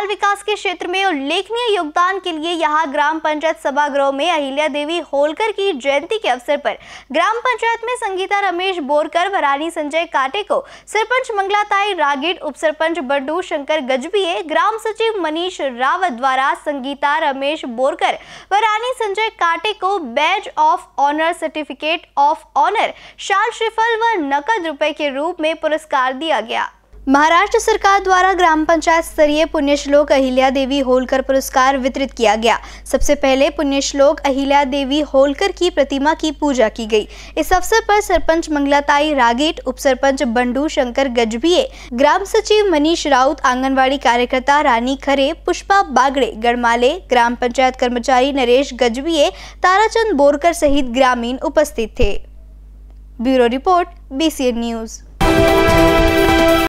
बाल विकास के क्षेत्र में उल्लेखनीय योगदान के लिए यहाँ ग्राम पंचायत सभागृह में अहिल्या देवी होलकर की जयंती के अवसर पर ग्राम पंचायत में संगीता रमेश बोरकर भरानी संजय काटे को सरपंच मंगलाताई रागिड उप सरपंच बड्डू शंकर गजबीए ग्राम सचिव मनीष रावत द्वारा संगीता रमेश बोरकर व रानी संजय काटे को badge of honour certificate of honour शाल श्रीफल व नकद रुपए के रूप में पुरस्कार दिया गया महाराष्ट्र सरकार द्वारा ग्राम पंचायत स्तरीय पुण्य श्लोक अहिल्या देवी होलकर पुरस्कार वितरित किया गया सबसे पहले पुण्य श्लोक अहिल्या देवी होलकर की प्रतिमा की पूजा की गई इस अवसर पर सरपंच मंगलाताई रागेट उप सरपंच बंडू शंकर गजबीए ग्राम सचिव मनीष राउत आंगनबाड़ी कार्यकर्ता रानी खरे पुष्पा बागड़े गढ़माले ग्राम पंचायत कर्मचारी नरेश गजबीए ताराचंद बोरकर सहित ग्रामीण उपस्थित थे ब्यूरो रिपोर्ट बीसीएन न्यूज़